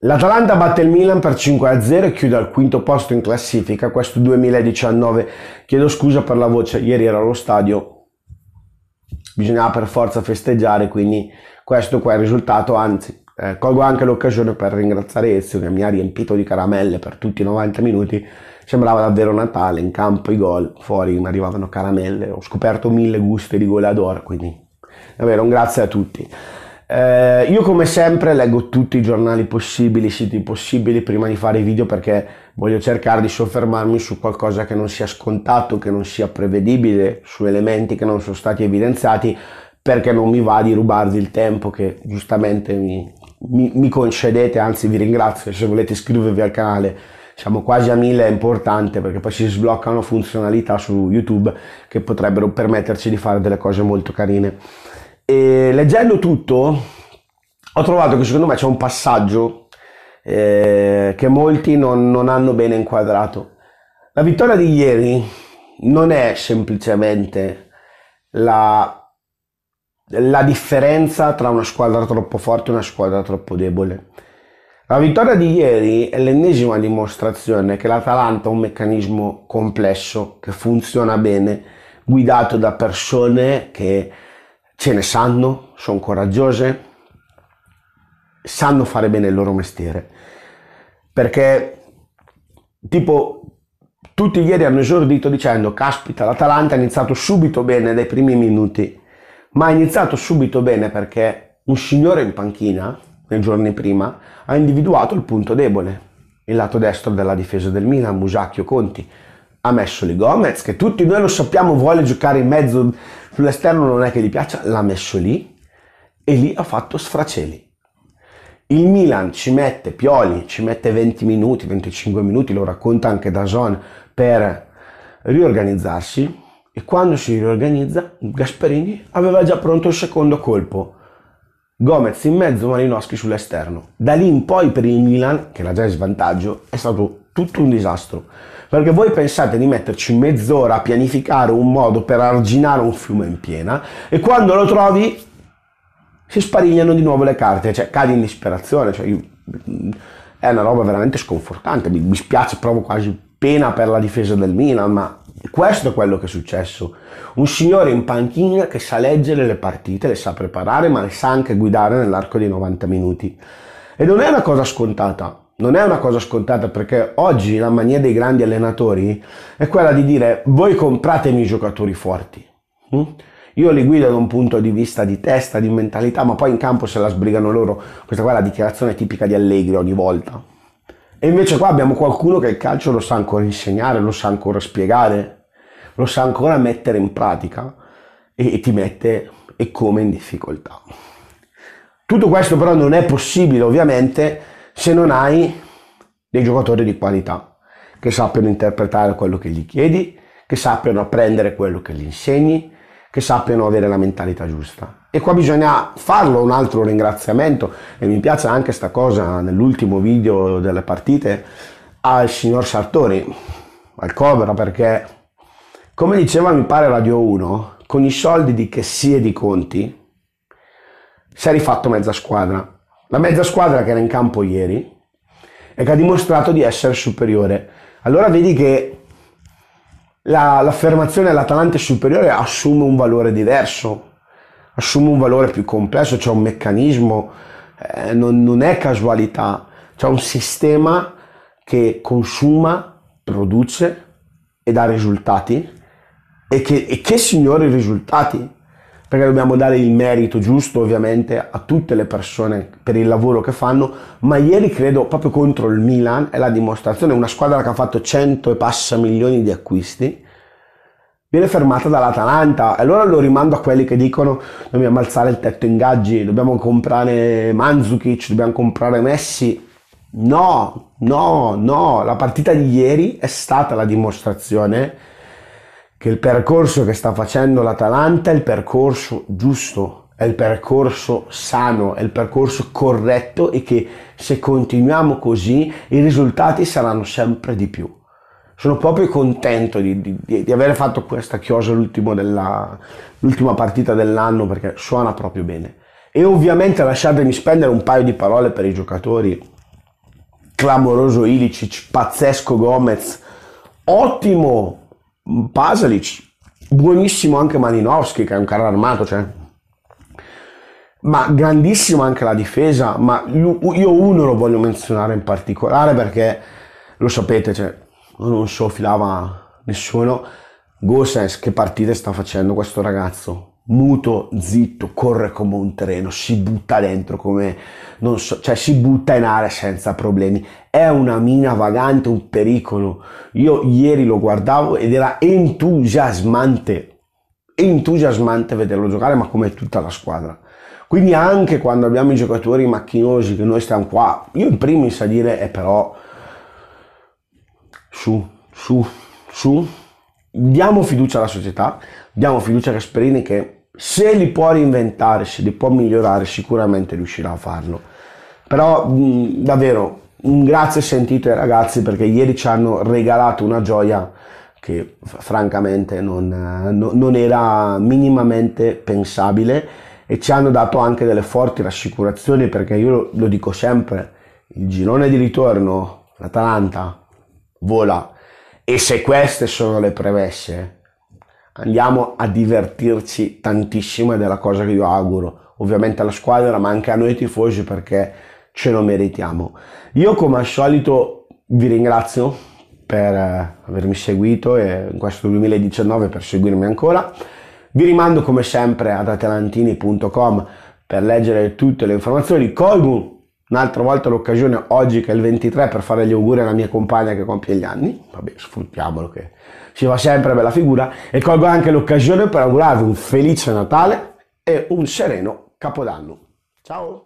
L'Atalanta batte il Milan per 5-0 e chiude al quinto posto in classifica questo 2019. Chiedo scusa per la voce, ieri ero allo stadio, bisognava per forza festeggiare, quindi questo qua è il risultato, anzi eh, colgo anche l'occasione per ringraziare Ezio che mi ha riempito di caramelle per tutti i 90 minuti, sembrava davvero Natale, in campo i gol, fuori mi arrivavano caramelle, ho scoperto mille gusti di goleador, quindi davvero un grazie a tutti. Eh, io come sempre leggo tutti i giornali possibili, i siti possibili prima di fare i video perché voglio cercare di soffermarmi su qualcosa che non sia scontato, che non sia prevedibile, su elementi che non sono stati evidenziati perché non mi va di rubarvi il tempo che giustamente mi, mi, mi concedete, anzi vi ringrazio se volete iscrivervi al canale siamo quasi a 1000 è importante perché poi si sbloccano funzionalità su YouTube che potrebbero permetterci di fare delle cose molto carine. E leggendo tutto ho trovato che secondo me c'è un passaggio eh, che molti non, non hanno bene inquadrato. La vittoria di ieri non è semplicemente la la differenza tra una squadra troppo forte e una squadra troppo debole. La vittoria di ieri è l'ennesima dimostrazione che l'Atalanta è un meccanismo complesso che funziona bene, guidato da persone che ce ne sanno, sono coraggiose, sanno fare bene il loro mestiere. Perché, tipo, tutti ieri hanno esordito dicendo, caspita, l'Atalanta ha iniziato subito bene dai primi minuti, ma ha iniziato subito bene perché un signore in panchina, nei giorni prima, ha individuato il punto debole, il lato destro della difesa del Milan, Musacchio Conti ha messo lì Gomez, che tutti noi lo sappiamo vuole giocare in mezzo, sull'esterno non è che gli piaccia, l'ha messo lì e lì ha fatto sfraceli. Il Milan ci mette Pioli, ci mette 20 minuti, 25 minuti, lo racconta anche Dazon, per riorganizzarsi e quando si riorganizza Gasperini aveva già pronto il secondo colpo. Gomez in mezzo, Malinowski sull'esterno. Da lì in poi per il Milan, che era già in svantaggio, è stato tutto un disastro. Perché voi pensate di metterci mezz'ora a pianificare un modo per arginare un fiume in piena e quando lo trovi si sparigliano di nuovo le carte, cioè cadi in disperazione, cioè, io, mm, è una roba veramente sconfortante, mi, mi spiace, provo quasi pena per la difesa del Milan, ma questo è quello che è successo. Un signore in panchina che sa leggere le partite, le sa preparare, ma le sa anche guidare nell'arco dei 90 minuti. E non è una cosa scontata, non è una cosa scontata perché oggi la mania dei grandi allenatori è quella di dire voi compratemi i giocatori forti. Mm? Io li guido da un punto di vista di testa, di mentalità, ma poi in campo se la sbrigano loro. Questa qua è la dichiarazione tipica di Allegri ogni volta. E invece qua abbiamo qualcuno che il calcio lo sa ancora insegnare, lo sa ancora spiegare, lo sa ancora mettere in pratica e, e ti mette e come in difficoltà. Tutto questo però non è possibile ovviamente se non hai dei giocatori di qualità che sappiano interpretare quello che gli chiedi, che sappiano apprendere quello che gli insegni, che sappiano avere la mentalità giusta. E qua bisogna farlo un altro ringraziamento e mi piace anche questa cosa nell'ultimo video delle partite al signor Sartori, al Cobra, perché come diceva mi pare Radio 1, con i soldi di che si di Conti si è rifatto mezza squadra la mezza squadra che era in campo ieri e che ha dimostrato di essere superiore. Allora vedi che la, l'affermazione all'Atalante superiore assume un valore diverso, assume un valore più complesso, c'è cioè un meccanismo, eh, non, non, è casualità, c'è cioè un sistema che consuma, produce e dà risultati e che, e che signori risultati perché dobbiamo dare il merito giusto ovviamente a tutte le persone per il lavoro che fanno, ma ieri credo proprio contro il Milan è la dimostrazione, una squadra che ha fatto 100 e passa milioni di acquisti, viene fermata dall'Atalanta. e Allora lo rimando a quelli che dicono dobbiamo alzare il tetto in gaggi, dobbiamo comprare Manzukic, dobbiamo comprare Messi. No, no, no, la partita di ieri è stata la dimostrazione che il percorso che sta facendo l'Atalanta è il percorso giusto, è il percorso sano, è il percorso corretto e che se continuiamo così i risultati saranno sempre di più. Sono proprio contento di, di, di aver fatto questa chiosa della, l'ultima partita dell'anno perché suona proprio bene. E ovviamente lasciatemi spendere un paio di parole per i giocatori. Clamoroso Ilicic, pazzesco Gomez, ottimo Pasalic, buonissimo anche Malinowski che è un carro armato, cioè. ma grandissima anche la difesa, ma io uno lo voglio menzionare in particolare perché lo sapete, cioè, non soffilava nessuno, Gosens che partite sta facendo questo ragazzo, muto, zitto, corre come un treno, si butta dentro come, non so, cioè si butta in aria senza problemi. È una mina vagante, un pericolo. Io ieri lo guardavo ed era entusiasmante, entusiasmante vederlo giocare, ma come tutta la squadra. Quindi anche quando abbiamo i giocatori macchinosi che noi stiamo qua, io in primis a dire è eh, però su, su, su, diamo fiducia alla società, diamo fiducia a Gasperini che se li può reinventare, se li può migliorare, sicuramente riuscirà a farlo. Però mh, mm, davvero un grazie sentito ai ragazzi perché ieri ci hanno regalato una gioia che francamente non, eh, no, non era minimamente pensabile e ci hanno dato anche delle forti rassicurazioni perché io lo, lo dico sempre, il girone di ritorno, l'Atalanta vola e se queste sono le premesse, andiamo a divertirci tantissimo ed è la cosa che io auguro ovviamente alla squadra ma anche a noi tifosi perché ce lo meritiamo. Io come al solito vi ringrazio per eh, avermi seguito e in questo 2019 per seguirmi ancora. Vi rimando come sempre ad atalantini.com per leggere tutte le informazioni. Colgu un'altra volta l'occasione oggi che è il 23 per fare gli auguri alla mia compagna che compie gli anni, vabbè sfruttiamolo che si fa sempre bella figura e colgo anche l'occasione per augurarvi un felice Natale e un sereno Capodanno. Ciao!